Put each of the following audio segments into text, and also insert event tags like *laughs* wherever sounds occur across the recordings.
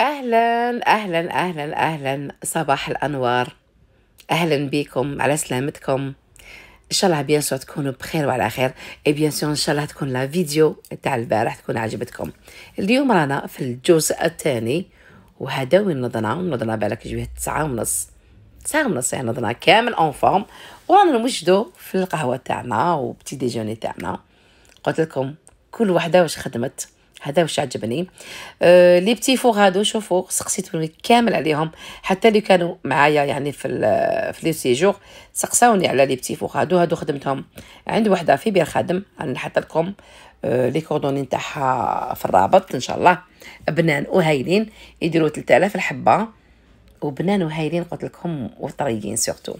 اهلا اهلا اهلا اهلا صباح الانوار اهلا بكم على سلامتكم ان شاء الله بيان سور تكونوا بخير وعلى خير اي بيان سور ان شاء الله تكون لا فيديو تاع البارح تكون عجبتكم اليوم رانا في الجزء الثاني وهذا وين نضنا نضنا بالك جوه تسعة ونص تسعة ونص يعني نضنا كامل اون فورم ورانا نوجدو في القهوه تاعنا وبتي ديجوني تاعنا قلت لكم كل وحده واش خدمت هذا واش عجبني آه لي بتي فوغ هادو شوفوا سقسيتوني كامل عليهم حتى اللي كانوا معايا يعني في في لي سيجور سقساوني على لي بتي فوغ هادو هادو خدمتهم عند وحده في بير خادم نحط لكم أه، لي كوردوني نتاعها في الرابط ان شاء الله بنان وهايلين يديروا 3000 الحبه وبنان وهايلين قلت لكم وطريين سورتو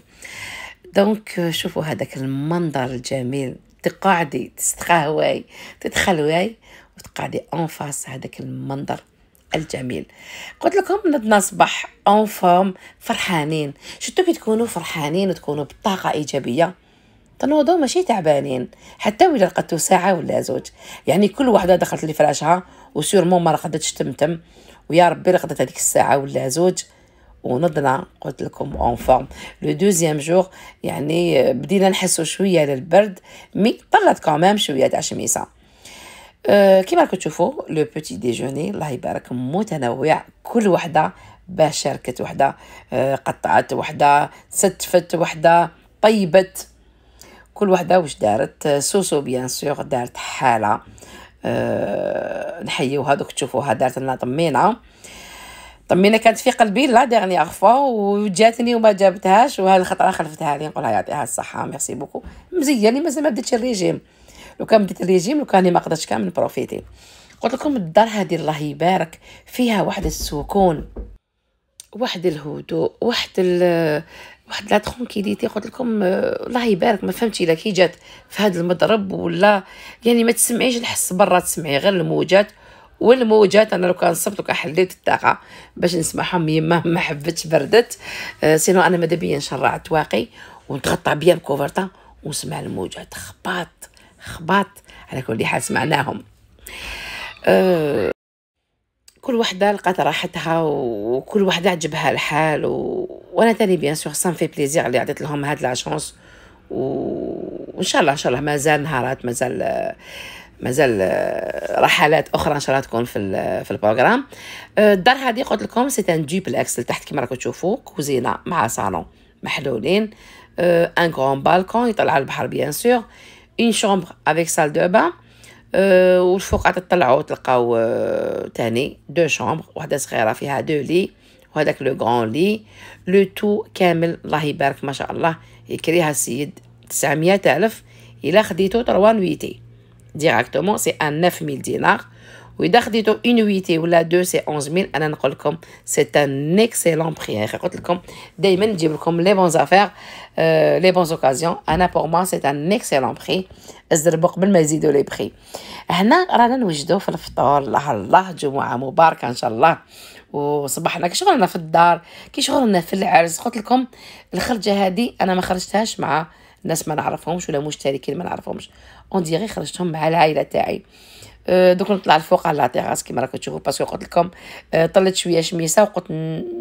دونك شوفوا هذاك المنظر الجميل تقعدي تستخاوي تتخلوي وتقعدي فاس هذاك المنظر الجميل قلت لكم بدنا نصبح اون فورم فرحانين شتو كي تكونوا فرحانين وتكونوا بطاقه ايجابيه تنوضوا ماشي تعبانين حتى ولا لقيتوا ساعه ولا زوج يعني كل وحده دخلت لي فراشها وسيرمون ما رقدتش تمتم ويا ربي رقدت هذيك الساعه ولا زوج ونضنا قلت لكم اون فورم لو دوزيام جور يعني بدينا نحسوا شويه للبرد مي طلعت كمان شويه تاع شميسه Euh, كما كتشوفوا لو بوتي ديجوني الله يبارك متنوع كل وحده باش شاركت وحده آه، قطعت وحده ستفت وحده طيبت كل وحده واش دارت آه، سوسو بيان سور دارت حاله أه نحيوها دوك تشوفوها دارت لنا طمينه طمينه كانت في قلبي لا ديغنيغ فوا وجاتني وما جابتهاش وهذه الخطره خلفتها لي نقولها يعطيها الصحه ميرسي بوكو مزيان مازال ما بديتش الريجيم لو كان بديت الريجيم لو كان ما قدرتش كامل نبروفيتي قلت لكم الدار هذه الله يبارك فيها واحد السكون واحد الهدوء واحد ال واحد لا ترونكيليتي قلت لكم آه، الله يبارك ما فهمتي الا كي جات في هذا المضرب ولا يعني ما تسمعيش الحس برا تسمعي غير الموجات والموجات انا لو كان صبت وكان حليت الطاقه باش نسمعهم يما ما حبتش بردت آه، سينو انا مادابيا نشرعت نشرع تواقي ونتغطى بيا بكوفرتا ونسمع الموجات خباط خباط على كل حال سمعناهم أه، كل وحدة لقات راحتها وكل وحدة عجبها الحال و... وانا تاني بيان سور سان في بليزير اللي عطيت لهم هاد لاشونس و... وان شاء الله ان شاء الله مازال نهارات مازال مازال رحلات اخرى ان شاء الله تكون في في البروغرام أه، الدار هذه قلت لكم سي ان دوبلكس لتحت كما راكم تشوفوا كوزينه مع صالون محلولين أه، ان غران بالكون يطلع على البحر بيان سور اون شومبر افيك سال دو با أه والفوق تطلعوا تلقاو أه تاني دو شومبر وحده صغيره فيها دو لي وهذاك لو غون لي لو تو كامل الله يبارك ما شاء الله يكريها السيد 900 الف الا خديتو 3 نويتي ديراكتومون سي ان 9000 دينار واذا خديتو اون ويتي ولا دو سي 11000 انا نقول لكم سي ان اكسلون بري قلت لكم دائما نجيب لكم لي بون زافير لي بون اوكازيون انا بور ما سي ان اكسلون بري الزربق قبل ما يزيدوا لي بري هنا رانا نوجدو في الفطور الله الله جمعه مباركه ان شاء الله وصبحنا كي شغلنا في الدار كي شغلنا في العرس قلت لكم الخرجه هذه انا ما خرجتهاش مع ناس ما نعرفهمش ولا مشتركين ما نعرفهمش اون ديغي خرجتهم مع العائله تاعي أه، دوك نطلع الفوق على لاطيغاس كيما راكم تشوفوا باسكو قلت لكم أه، طلت شويه شميسه وقلت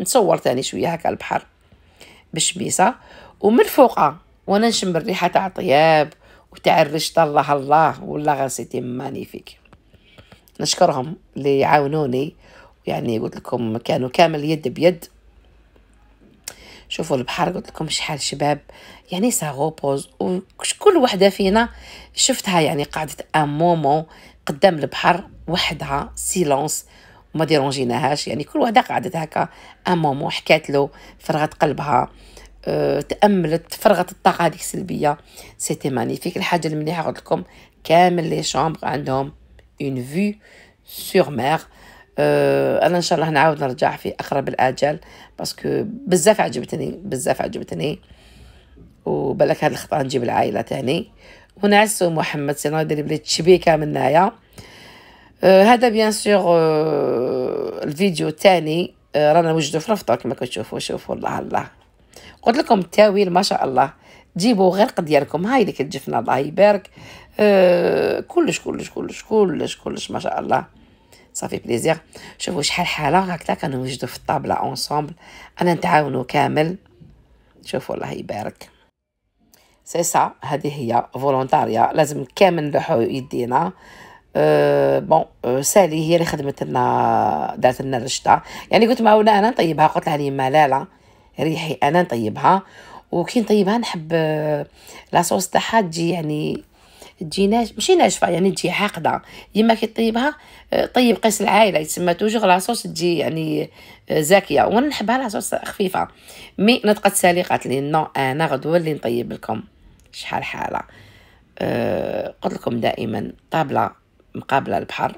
نصور ثاني شويه هكا البحر بالشميسه ومن فوقها وانا نشم الريحه تاع الطياب وتاع الرشطه الله الله والله غير سيتي مانيفيك نشكرهم اللي عاونوني يعني قلت لكم كانوا كامل يد بيد شوفوا البحر قلت لكم شحال شباب يعني سا غوبوز وكل وحده فينا شفتها يعني قعدت ان مومون قدام البحر وحدها سيلونس وما ديرونجيناهاش يعني كل وحده قعدت هكا امومو حكات له فرغت قلبها أه، تاملت فرغت الطاقه هذيك السلبيه سيتي مانيفيك الحاجه المليحه قلت لكم كامل لي شامبغ عندهم اون فيو سور مير انا ان شاء الله نعاود نرجع في اقرب الاجال باسكو بزاف عجبتني بزاف عجبتني وبالك هاد الخطأ نجيب العائله تاني ونعسو محمد سي ناضي بلي تشبيكه من هنايا أه، هذا بيان سور أه، الفيديو الثاني أه، رانا وجدوا في رفطه كما كتشوفوا شوفوا الله الله قلت لكم التاويل ما شاء الله جيبوا غير ديالكم هاي اللي كتجفنا الله يبارك أه كلش كلش كلش كلش كلش ما شاء الله صافي بليزير شوفوا شحال حاله هكذا كنوجدوا في الطابله اونصومبل انا نتعاونوا كامل شوفوا الله يبارك سي سا هذه هي فولونتاريا لازم كامل نلوحو يدينا أه بون أه، سالي هي اللي خدمت لنا دارت لنا الرشده يعني قلت معاونا انا نطيبها قلت لها لي لا لا ريحي انا نطيبها وكي نطيبها نحب أه، لاصوص تاعها تجي يعني تجي ناش ماشي ناشفه يعني تجي حاقده يما كي طيبها أه، طيب قيس العائله يتسمى توجور لاصوص تجي يعني زاكيه وانا نحبها لاصوص خفيفه مي نطقت سالي قالت لي نو انا غدوه اللي نطيب لكم شحال حاله أه، قلت لكم دائما طابله مقابله البحر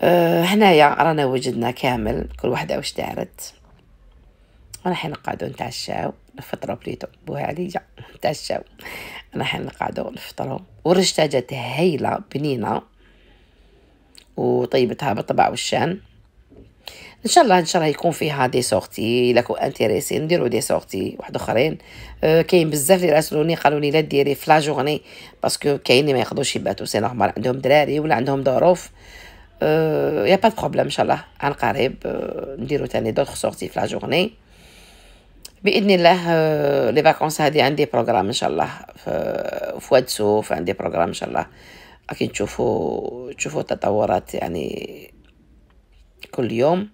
أه، هنايا رانا وجدنا كامل كل وحده واش دارت حين نقعدو نتعشاو نفطرو بليتو بوها عليا نتعشاو حين نقعدو نفطرو ورشتا جات هايله بنينه وطيبتها بالطبع والشان ان شاء الله ان شاء الله يكون فيها دي سورتي كو انتريسي نديرو دي سورتي واحد اخرين أه، كاين بزاف اللي راسلوني قالوا لي لا ديري فلا جورني باسكو كاين اللي ما ياخذوش يباتو سي نورمال عندهم دراري ولا عندهم ظروف يا با بروبليم ان شاء الله عن قريب أه، نديرو تاني دوطخ سورتي فلا جورني باذن الله لي فاكونس هادي عندي بروغرام ان شاء الله في واتسوف عندي بروغرام ان شاء الله اكيد تشوفوا تشوفوا التطورات يعني كل يوم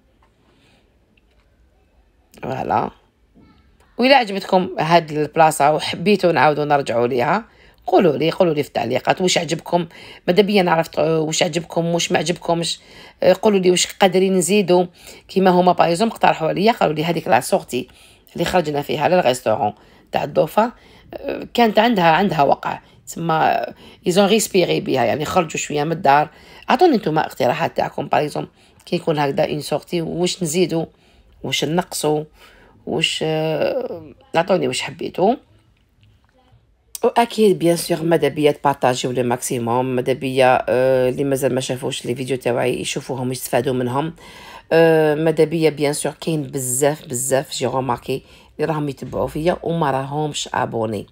فوالا وإلا عجبتكم هاد البلاصة وحبيتو نعاودو نرجعو ليها قولوا لي قولوا لي في التعليقات واش عجبكم ماذا بيا نعرف واش عجبكم واش ما عجبكمش آه، قولوا لي واش قادرين نزيدو كيما هما بايزوم اقترحوا عليا قالوا لي هذيك لا سورتي اللي خرجنا فيها للغيستورون تاع الضوفه آه، كانت عندها عندها وقع تما ايزون ريسبيري بها يعني خرجوا شويه من الدار عطوني نتوما اقتراحات تاعكم بايزوم كي يكون هكذا ان سورتي واش نزيدو واش نقصوا واش آه، عطوني واش حبيتو واكيد بيان سور ماذا بيا تبارطاجيو لو ماكسيموم ماذا بيا آه، اللي مازال ما شافوش لي فيديو تاعي يشوفوهم يستفادوا منهم آه، ماذا بيا بيان سور كاين بزاف بزاف جي روماركي اللي راهم يتبعوا فيا وما راهمش ابوني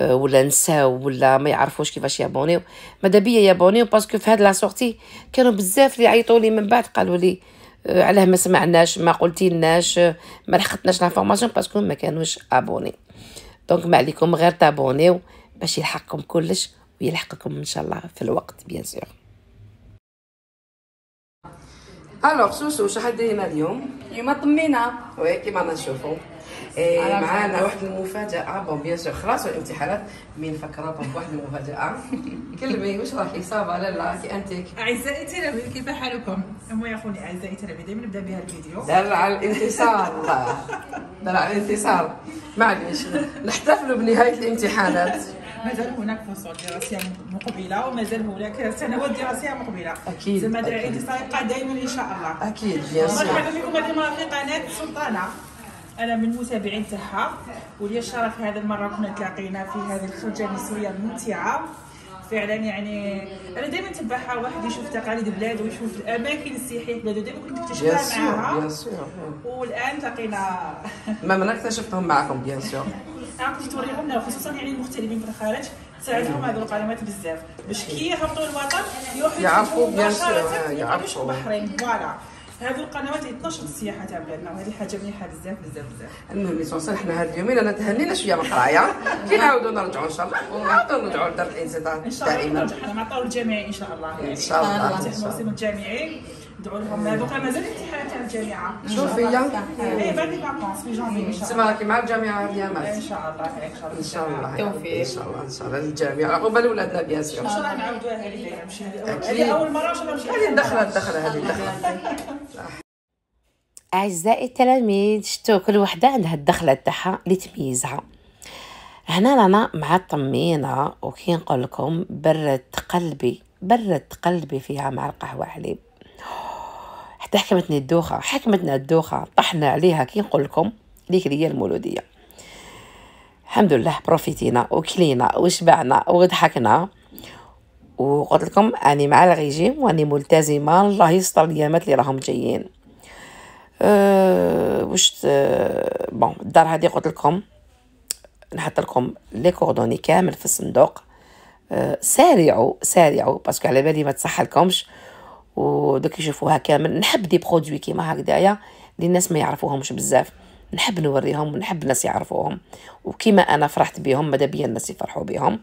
ولا نساو ولا ما يعرفوش كيفاش يابونيو ماذا بيا يابونيو باسكو في هاد لا سورتي كانوا بزاف اللي عيطوا لي من بعد قالوا لي Euh, علاه ما سمعناش ما قلتي لناش ما لحقتناش لافورماسيون باسكو ما كانوش ابوني دونك ما عليكم غير تابونيو باش يلحقكم كلش ويلحقكم ان شاء الله في الوقت بيان سور الوغ سوسو شحال دايما اليوم اليوم طمينا وي كيما نشوفو إيه، معانا واحد المفاجأة آه، بون بيان سور خلاصوا الامتحانات مين فكرة بواحد المفاجأة *laughs* كلمي واش راكي صافا لا لا كي انتك أعزائي التلاميذ كيف حالكم؟ يا خوني أعزائي التلاميذ دائما نبدا بها الفيديو دار على الانتصار دار على الانتصار معليش نحتفلوا بنهاية الامتحانات مازال هناك فصول دراسيه مقبله ومازال هناك سنوات دراسيه مقبله اكيد زعما الانتصار يبقى دائما ان شاء الله اكيد بيان سور مرحبا بكم اليوم في قناه سلطانه انا من متابعين تاعها وليا شرف هذا المره كنا تلاقينا في هذه الخرجه النسويه الممتعه فعلا يعني انا دائما نتبعها واحد يشوف تقاليد بلاده ويشوف الاماكن السياحيه بلاده دائما كنت نكتشفها معاها والان تلاقينا ما من اكتشفتهم معكم بيان سور *laughs* انا كنت توريهم خصوصا يعني المغتربين في الخارج تساعدهم أيوه. هذه القنوات بزاف باش كي يهبطوا الوطن يروحوا يعرفوا بيان سور يعرفوا بحرين فوالا هذه القنوات 12 السياحه تاع بلادنا وهذه حاجه مليحه بزاف بزاف بزاف المهم ليسونسيال حنا هاد اليومين انا تهنينا شويه من القرايه *laughs* كي نعاودوا نرجعوا ان شاء الله ونعاودوا نرجعوا لدار الانصتاع دائما ان شاء الله نرجعوا حنا مع الطور الجامعي ان شاء الله ان شاء الله الموسم الجامعي ادعوا لهم دوكا مازال الامتحانات تاع الجامعه شوفي اي بعد لي فاكونس في جونفي ان شاء الله راكي مع الجامعه يا مال ان شاء الله ان شاء الله التوفيق ان شاء الله ان شاء الله للجميع عقبال ولادنا بيان سيغ ان شاء الله نعاودوها هذه اول مره ان شاء الله نمشي هذه الدخله الدخله هذه الدخله أعزائي التلاميذ شتو كل وحدة عندها الدخلة تاعها اللي تميزها هنا رانا مع الطمينة وكي نقول لكم بردت قلبي بردت قلبي فيها مع القهوة عليب حتى حكمتني الدوخة حكمتنا الدوخة طحنا عليها كي نقول لكم ديك هي المولودية الحمد لله بروفيتينا وكلينا وشبعنا وضحكنا وقلت لكم اني مع الريجيم واني ملتزمه الله يستر الايامات اللي راهم جايين أه واش أه بون الدار هذه قلت لكم نحط لكم لي كوردوني كامل في الصندوق أه سارعوا سارعوا باسكو على بالي ما تصح لكمش ودوك يشوفوها كامل نحب دي برودوي كيما هكذايا اللي الناس ما يعرفوهمش بزاف نحب نوريهم ونحب الناس يعرفوهم وكيما انا فرحت بهم مادا بيا الناس يفرحوا بهم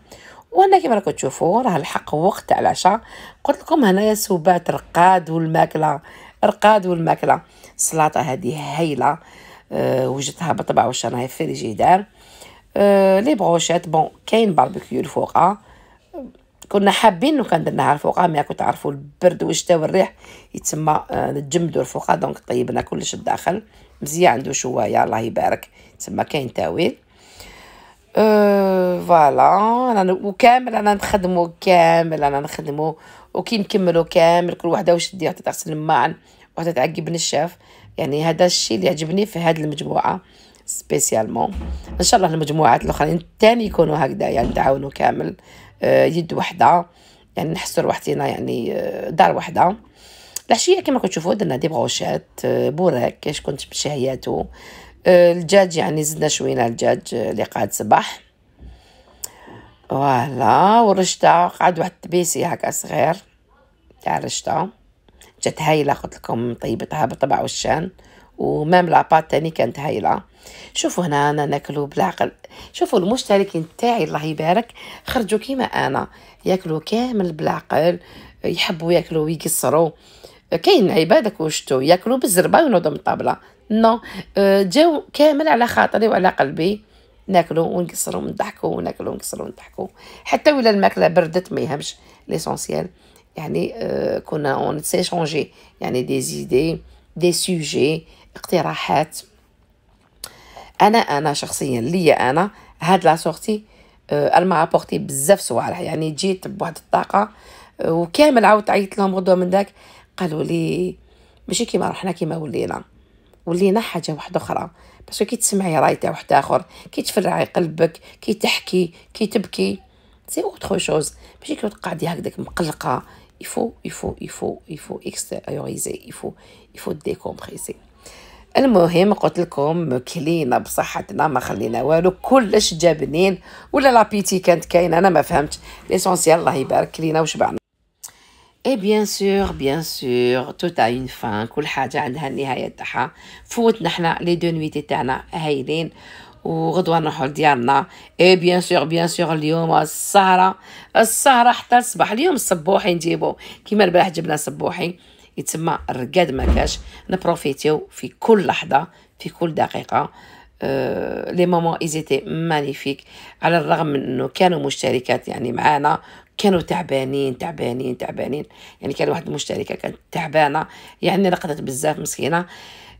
وانا كيما راكم تشوفوا راه الحق وقت تاع العشاء قلت لكم هنايا سبات رقاد والماكله رقاد والماكله السلطه هذه هايله أه وجدتها بطبع وش راهي في الجدار أه لي بروشيت بون كاين باربيكيو أه كنا حابين لو كان درناها فوقا مي راكم تعرفوا البرد والشتا والريح يتسمى آه، نتجمدوا الفوقا دونك طيبنا كلش الداخل مزيان عنده شوايه الله يبارك تسمى كاين تاويل أه فوالا انا وكامل انا نخدمو كامل انا نخدمو وكي نكملو كامل كل وحده واش دير تغسل الماء وحده تعقب نشاف يعني هذا الشيء اللي عجبني في هذه المجموعه سبيسيالمون ان شاء الله المجموعات الاخرين تاني يكونوا هكذا يعني تعاونوا كامل آه، يد وحده يعني نحسوا روحتينا يعني آه، دار وحده العشيه كما كتشوفوا درنا دي بغوشات آه، بوراك شكون تمشي هياتو الدجاج يعني زدنا شوينا الدجاج اللي قاد صباح فوالا والرشته قعد واحد التبيسي هكا صغير تاع الرشته جات هايله قلت لكم طيبتها بطبع وشان ومام لاباط تاني كانت هايله شوفوا هنا انا ناكلو بالعقل شوفوا المشتركين تاعي الله يبارك خرجوا كيما انا ياكلوا كامل بالعقل يحبوا ياكلوا ويقصروا كاين عبادك وشتو ياكلوا بالزربه وينوضوا من الطابله نو جاو كامل على خاطري وعلى قلبي ناكلو ونقصرو ونضحكو وناكلو ونقصرو ونضحكو حتى ولا الماكله بردت ما يهمش ليسونسيال يعني euh, كنا اون شونجي يعني دي زيدي دي سوجي اقتراحات انا انا شخصيا ليا انا هاد لا سورتي آه، الما ابورتي بزاف صوالح يعني جيت بواحد الطاقه آه، وكامل عاودت عيط لهم غدوه من داك قالوا لي ماشي كيما رحنا كيما ولينا ولينا حاجه واحده اخرى باسكو كي تسمعي راي تاع واحد اخر كي تفرعي قلبك كي تحكي كي تبكي سي اوتر شوز ماشي كي تقعدي هكداك مقلقه يفو يفو يفو يفو اكستيريوريزي يفو يفو ديكومبريسي المهم قلت لكم كلينا بصحتنا ما خلينا والو كلش جا بنين ولا لابيتي كانت كاينه انا ما فهمتش ليسونسيال الله يبارك لينا وشبعنا اي بيان سور بيان سور توت ا اون فان كل حاجه عندها النهايه تاعها فوتنا حنا لي دو نويتي تاعنا هايلين وغدوه نروحو لديارنا اي بيان سور بيان سور اليوم السهره السهره حتى الصباح اليوم الصبوحي نجيبو كيما البارح جبنا صبوحي يتسمى الرقاد ما كاش نبروفيتيو في كل لحظه في كل دقيقه آه، لي مومون ايزيتي مانيفيك على الرغم من انه كانوا مشتركات يعني معانا كانوا تعبانين تعبانين تعبانين يعني كان واحد المشتركه كانت تعبانه يعني رقدت بزاف مسكينه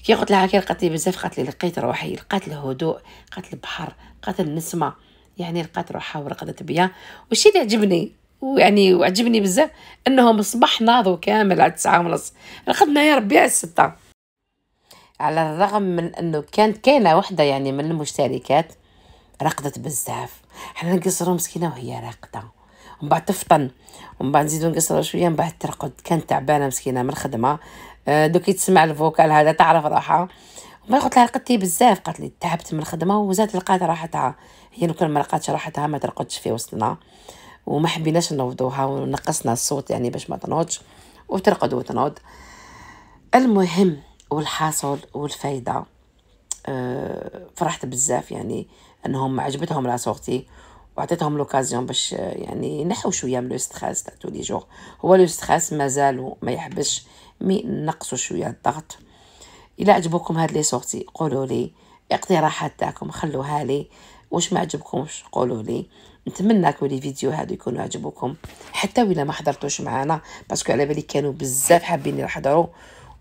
كي قلت لها كي لقيت بزاف قالت لي لقيت روحي لقيت الهدوء قالت البحر قالت النسمه يعني لقات روحها ورقدت بيا والشي اللي عجبني ويعني وعجبني بزاف انهم صباح ناضوا كامل على التسعة ونص رقدنا يا ربي على الستة على الرغم من انه كانت كاينه وحده يعني من المشتركات رقدت بزاف حنا نقصرو مسكينه وهي راقده ومن بعد تفطن ومن بعد نزيدو نقصرو شويه من بعد ترقد كانت تعبانه مسكينه من الخدمه دوك آه، تسمع الفوكال هذا تعرف روحها وما قلت لها رقدتي بزاف قالت لي تعبت من الخدمه وزاد لقات راحتها هي لو كان ما لقاتش راحتها ما ترقدش في وسطنا وما حبيناش نوضوها ونقصنا الصوت يعني باش ما تنوضش وترقد وتنوض المهم والحاصل والفايدة آه، فرحت بزاف يعني انهم عجبتهم لا سورتي وعطيتهم لوكازيون باش آه، يعني نحو شويه من لو ستريس تاع تولي جور هو لو ستريس مازالو ما يحبش مي نقصوا شويه الضغط الا عجبوكم هاد لي سورتي قولوا لي اقتراحات تاعكم خلوها لي واش ما عجبكمش قولوا لي نتمنى كل الفيديو هادو يكونوا عجبوكم حتى ولا ما حضرتوش معانا باسكو على بالي كانوا بزاف حابين يحضروا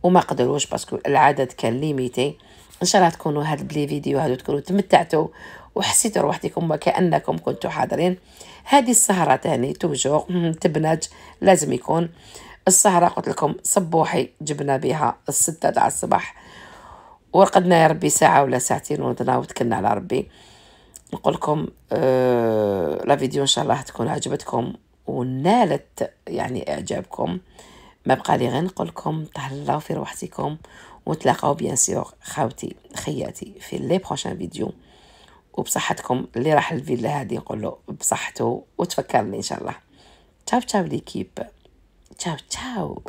وما قدروش باسكو العدد كان ليميتي ان شاء الله تكونوا هاد بلي فيديو هادو تكونوا تمتعتوا وحسيتوا روحتكم وكانكم كنتوا حاضرين هذه السهره تاني توجور *laughs* تبنج لازم يكون السهره قلت لكم صبوحي جبنا بها الستة تاع الصباح ورقدنا يا ربي ساعه ولا ساعتين ونضنا وتكلنا على ربي نقولكم لكم آه، لا فيديو ان شاء الله تكون عجبتكم ونالت يعني اعجابكم ما بقى لي غير نقولكم تهلاو في روحتكم وتلاقاو بيان سيغ خاوتي خياتي في لي بروشان فيديو وبصحتكم اللي راح الفيلا هادي نقول له بصحته وتفكرني ان شاء الله تشاو تشاو ليكيب تشاو تشاو